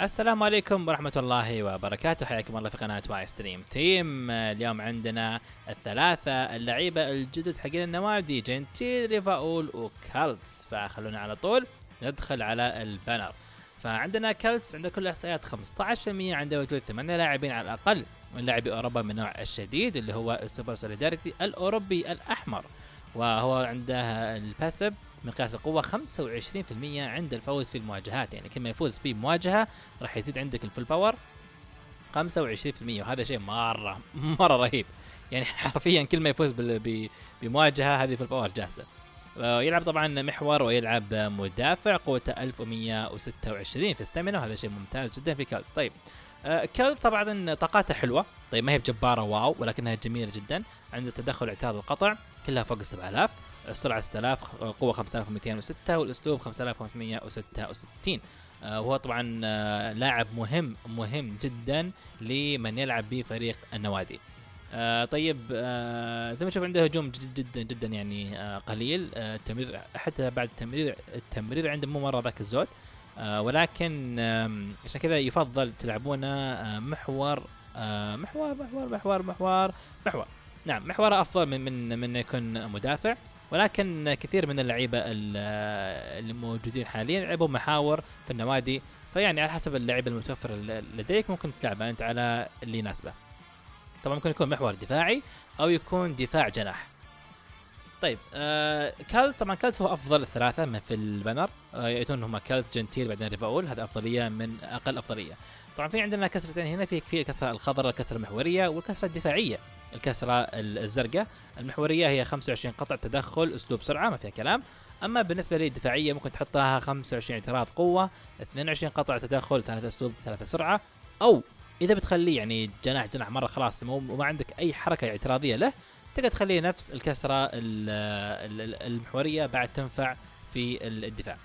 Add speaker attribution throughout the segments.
Speaker 1: السلام عليكم ورحمة الله وبركاته حياكم الله في قناة واي ستريم تيم اليوم عندنا الثلاثة اللعيبة الجدد حقين النوادي جنتيل ريفاول وكالتس فخلونا على طول ندخل على البانر فعندنا كالتس عنده كل احصائيات 15% عنده وجود 8 لاعبين على الاقل من لاعبي اوروبا من النوع الشديد اللي هو السوبر سوليداريتي الاوروبي الاحمر وهو عنده الباسب مقياس القوة 25% عند الفوز في المواجهات يعني كل ما يفوز في مواجهة راح يزيد عندك الفول باور 25% وهذا شيء مرة مرة رهيب يعني حرفيا كل ما يفوز بمواجهة هذه الفول باور جاهزة آه، يلعب طبعا محور ويلعب مدافع قوته 1126 في ستامينا وهذا شيء ممتاز جدا في كالت طيب آه، كالز طبعا طاقاته حلوة طيب ما هي بجبارة واو ولكنها جميلة جدا عنده تدخل اعتراض القطع كلها فوق ال 7000 السرعه 6000 قوه 5206 والاسلوب 5566 آه، وهو طبعا آه، لاعب مهم مهم جدا لمن يلعب بفريق النوادي آه طيب آه زي ما تشوف عنده هجوم جدا جدا, يعني آه قليل آه التمرير حتى بعد التمرير التمرير عنده مو مره ذاك الزود آه ولكن آه عشان كذا يفضل تلعبونه آه محور آه محور محور محور محور محور نعم محوره افضل من من من يكون مدافع ولكن كثير من اللعيبه الموجودين حاليا يلعبوا محاور في النوادي فيعني على حسب اللعيب المتوفر لديك ممكن تلعبه انت على اللي يناسبه طبعا ممكن يكون محور دفاعي او يكون دفاع جناح طيب آه كالت طبعا كالت هو افضل الثلاثه من في البنر آه ياتون هم كالت جنتيل بعدين ريفاول هذا افضليه من اقل افضليه طبعا في عندنا كسرتين هنا في في الكسره الخضراء الكسره المحوريه والكسره الدفاعيه الكسره الزرقاء المحوريه هي 25 قطع تدخل اسلوب سرعه ما فيها كلام اما بالنسبه للدفاعيه ممكن تحطها 25 اعتراض قوه 22 قطع تدخل ثلاثة اسلوب ثلاثة سرعه او اذا بتخليه يعني جناح جناح مره خلاص وما عندك اي حركه اعتراضيه له تقدر تخليه نفس الكسره المحوريه بعد تنفع في الدفاع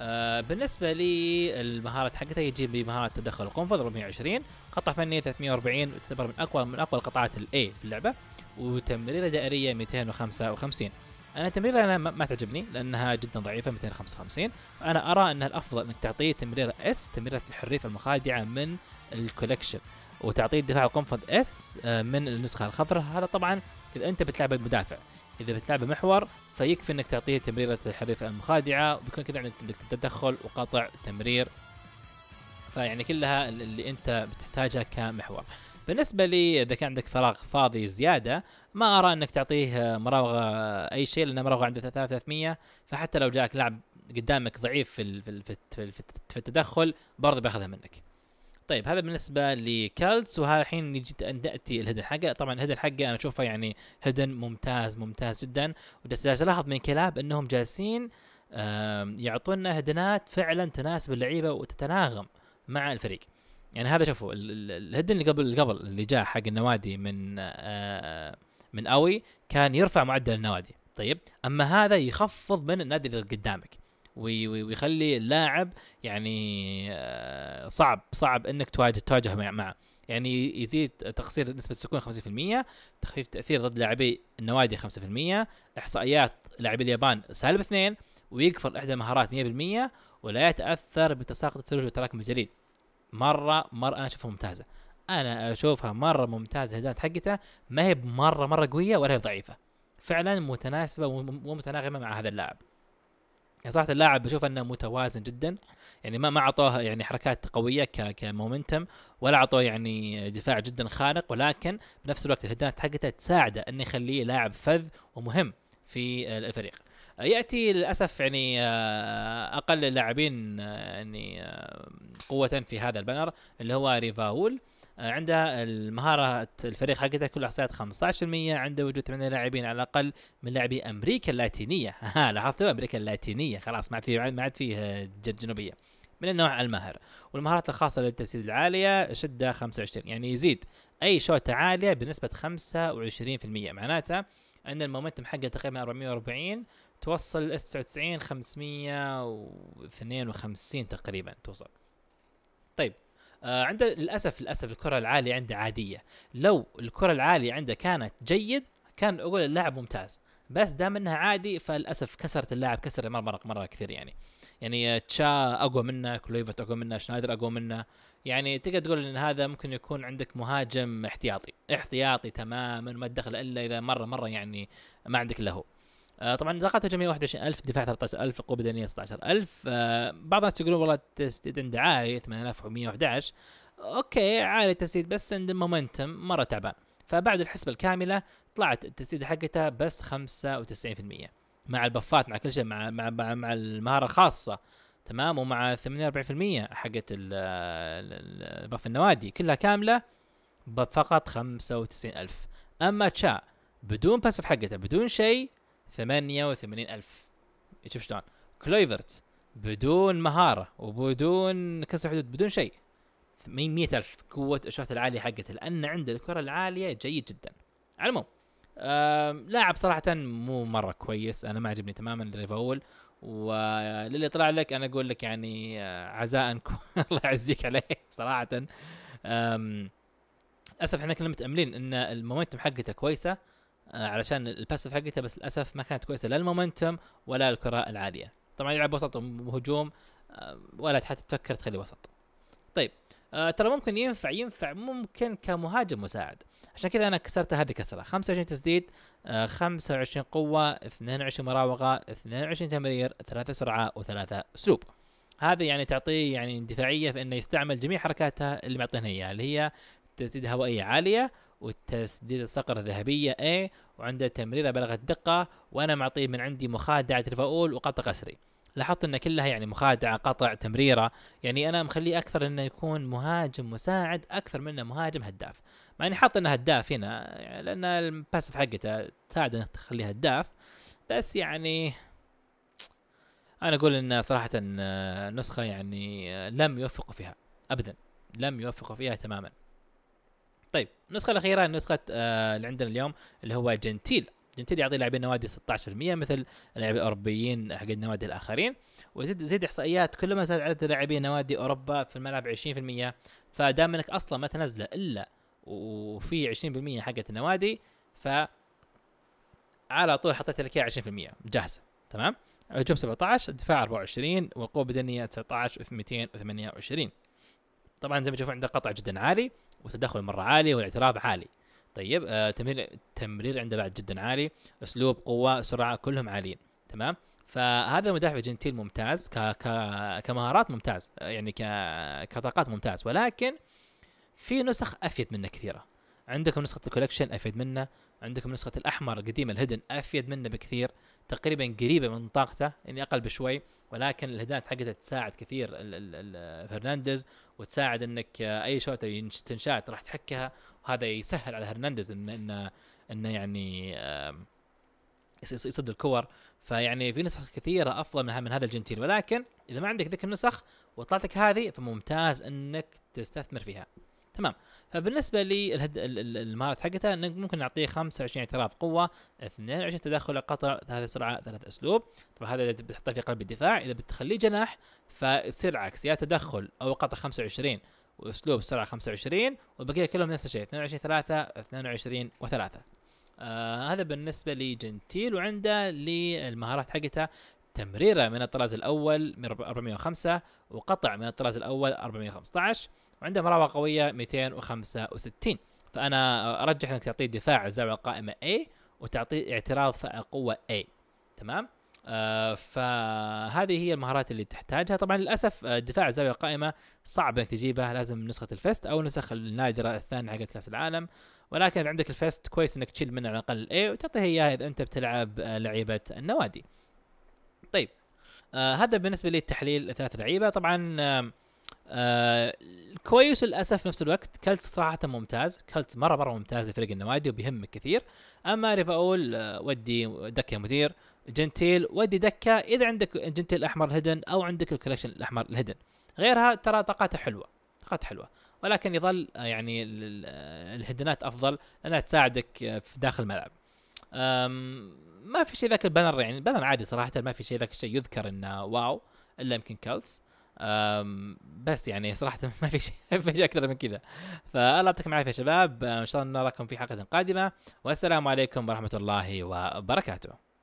Speaker 1: آه بالنسبه للمهارة حقتها يجيب لي مهاره تدخل القنفذ 420 قطع فني 340 تعتبر من اقوى من اقوى القطعات الاي في اللعبه وتمريره دائريه 255 انا تمريره انا ما تعجبني لانها جدا ضعيفه 255 فانا ارى ان الافضل انك تعطيه تمريره اس تمريره الحريف المخادعه من الكولكشن وتعطيه دفاع القنفذ اس آه، من النسخه الخضراء هذا طبعا اذا انت بتلعب المدافع اذا بتلعب محور فيكفي انك تعطيه تمريره الحريف المخادعة وبكون وبيكون كذا عندك يعني تدخل وقطع تمرير فيعني كلها اللي انت بتحتاجها كمحور بالنسبة لي إذا كان عندك فراغ فاضي زيادة ما أرى أنك تعطيه مراوغة أي شيء لأن مراوغة عنده 3300 فحتى لو جاك لاعب قدامك ضعيف في في التدخل برضه بياخذها منك. طيب هذا بالنسبه لكالتس وهذا الحين نجي ناتي الهدن حقه طبعا الهدن حقه انا اشوفه يعني هدن ممتاز ممتاز جدا وجالس الاحظ من كلاب انهم جالسين يعطونا هدنات فعلا تناسب اللعيبه وتتناغم مع الفريق يعني هذا شوفوا الهدن اللي قبل قبل اللي جاء حق النوادي من من اوي كان يرفع معدل النوادي طيب اما هذا يخفض من النادي اللي قدامك ويخلي اللاعب يعني آه، صعب صعب انك تواجه تواجهه معه يعني يزيد تقصير نسبة السكون 50% تخفيف تأثير ضد لاعبي النوادي 5% إحصائيات لاعبي اليابان سالب 2 ويقفل إحدى المهارات 100% ولا يتأثر بتساقط الثلوج وتراكم الجليد مرة مرة أنا أشوفها ممتازة أنا أشوفها مرة ممتازة الهدات حقته ما هي مرة مرة قوية ولا هي ضعيفة فعلا متناسبة ومتناغمة مع هذا اللاعب يعني صراحه اللاعب بشوف انه متوازن جدا يعني ما ما اعطاه يعني حركات قويه كمومنتم ولا اعطاه يعني دفاع جدا خانق ولكن بنفس الوقت الهدات حقته تساعده انه يخليه لاعب فذ ومهم في الفريق ياتي للاسف يعني آه، اقل اللاعبين آه، يعني آه، قوه في هذا البانر اللي هو ريفاول آه، عندها المهاره الفريق حقتها كل احصائيات 15% عنده وجود ثمانية لاعبين على الاقل من لاعبي امريكا اللاتينيه ها لاحظت امريكا اللاتينيه خلاص ما عاد فيه ما عاد فيه آه، جنوبيه من النوع الماهر والمهارات الخاصه بالتسديد العاليه شده 25 يعني يزيد اي شوطه عاليه بنسبه 25% معناتها ان المومنتم حقه تقريبا 440 توصل اس 99 552 تقريبا توصل طيب آه عنده للاسف للاسف الكره العاليه عنده عاديه لو الكره العاليه عنده كانت جيد كان اقول اللاعب ممتاز بس دام انها عادي فللاسف كسرت اللاعب كسر مره مره, مرة كثير يعني يعني آه، تشا اقوى منه كلويفت اقوى منه شنايدر اقوى منه يعني تقدر تقول ان هذا ممكن يكون عندك مهاجم احتياطي احتياطي تماما ما تدخل الا اذا مره مره يعني ما عندك الا هو آه، طبعا نطاقاته الجمعيه 21000 دفاع 13000 قوه بدنيه 16000 بعض الناس يقولون والله التسديد عنده عالي 8111 اوكي عالي التسديد بس عند المومنتم مره تعبان فبعد الحسبه الكامله طلعت التسديده حقتها بس 95% مع البفات مع كل شيء مع مع مع, مع المهاره الخاصه تمام ومع 48% حقت البف النوادي كلها كامله فقط 95000 اما تشا بدون باسف حقته بدون شيء 88 ألف شوف شلون كلويفرت بدون مهارة وبدون كسر حدود بدون شيء 100 ألف قوة الشوت العالية حقته لأن عنده الكرة العالية جيد جدا على العموم لاعب صراحة مو مرة كويس أنا ما عجبني تماما أول وللي طلع لك أنا أقول لك يعني آه، عزاء الله يعزيك عليه صراحة للأسف احنا كنا متأملين أن المومنتم حقته كويسة آه، علشان الباسف حقته بس للاسف ما كانت كويسه لا المومنتم ولا الكره العاليه طبعا يلعب وسط وهجوم آه، ولا حتى تفكر تخلي وسط طيب آه، ترى ممكن ينفع ينفع ممكن كمهاجم مساعد عشان كذا انا كسرت هذه كسره 25 تسديد 25 قوه 22 مراوغه 22 تمرير 3 سرعه و3 اسلوب هذا يعني تعطيه يعني دفاعيه في انه يستعمل جميع حركاته اللي معطينا اياها اللي هي تسديد هوائيه عاليه والتسديده الصقر الذهبية A إيه؟ وعنده تمريره بلغت دقه وانا معطيه من عندي مخادعه الفاول وقطع قسري لاحظت ان كلها يعني مخادعه قطع تمريره يعني انا مخليه اكثر انه يكون مهاجم مساعد اكثر منه مهاجم هداف مع اني حاط انه هداف هنا يعني لان الباسف حقته تساعد انك تخليه هداف بس يعني انا اقول ان صراحه النسخه آه، يعني آه، لم يوفقوا فيها ابدا لم يوفقوا فيها تماما طيب النسخه الاخيره نسخه آه اللي عندنا اليوم اللي هو جنتيل جنتيل يعطي لاعبين نوادي 16% مثل اللاعبين الاوروبيين حق النوادي الاخرين ويزيد زيد احصائيات كل ما زاد عدد لاعبين نوادي اوروبا في الملعب 20% فدام انك اصلا ما تنزله الا وفي 20% حقت النوادي ف على طول حطيت لك اياها 20% جاهزه تمام هجوم 17 دفاع 24 والقوه البدنيه 19 و 228 طبعا زي ما تشوفون عنده قطع جدا عالي وتدخل مره عالي والاعتراف عالي طيب آه تمرير التمرير عنده بعد جدا عالي اسلوب قوه سرعه كلهم عاليين تمام فهذا مدافع جنتيل ممتاز ك... ك... كمهارات ممتاز آه، يعني ك... كطاقات ممتاز ولكن في نسخ افيد منه كثيره عندكم نسخه الكولكشن افيد منه عندكم نسخه الاحمر القديمه الهدن افيد منه بكثير تقريبا قريبه من طاقته يعني اقل بشوي ولكن الهدايات حقته تساعد كثير فرنانديز وتساعد انك اي شوطه تنشات راح تحكها وهذا يسهل على هرنانديز انه انه انه يعني يصد الكور فيعني في نسخ كثيره افضل من, من هذا الجنتين ولكن اذا ما عندك ذيك النسخ وطلعتك هذه فممتاز انك تستثمر فيها تمام فبالنسبه للمهارات حقتها ممكن نعطيه 25 اعتراف قوه 22 تدخل قطع 3 سرعه 3 اسلوب طبعا هذا اذا بتحطه في قلب الدفاع اذا بتخليه جناح فيصير العكس يا تدخل او قطع 25 واسلوب سرعه 25 والبقيه كلهم نفس الشيء 22 3 22 و3 آه هذا بالنسبه لجنتيل وعنده للمهارات حقتها تمريره من الطراز الاول من 405 وقطع من الطراز الاول 415 وعنده مراوغه قويه 265 فانا ارجح انك تعطيه دفاع زاويه القائمه A وتعطيه اعتراض قوه A تمام آه فهذه هي المهارات اللي تحتاجها طبعا للاسف آه، دفاع زاويه القائمه صعب انك تجيبها لازم نسخه الفيست او النسخ النادره الثانيه حقت كاس العالم ولكن اذا عندك الفيست كويس انك تشيل منه على الاقل A وتعطيه اياه اذا انت بتلعب آه، لعيبه النوادي طيب آه هذا بالنسبه للتحليل ثلاث لعيبه طبعا آه آه كويس للاسف نفس الوقت كلت صراحه ممتاز كلت مره مره ممتاز لفريق النوادي وبيهمك كثير اما ريفاول آه ودي دكه مدير جنتيل ودي دكه اذا عندك جنتيل الاحمر الهدن او عندك الكولكشن الاحمر الهدن غيرها ترى طاقاته حلوه طاقاته حلوه ولكن يظل آه، يعني آه، الهدنات افضل لانها تساعدك آه، في داخل الملعب ما في شيء ذاك البانر يعني البانر عادي صراحه ما في شيء ذاك الشيء يذكر انه واو الا يمكن كالتس بس يعني صراحه ما في شيء شيء اكثر من كذا فالله يعطيكم العافيه يا شباب ان شاء الله نراكم في حلقه قادمه والسلام عليكم ورحمه الله وبركاته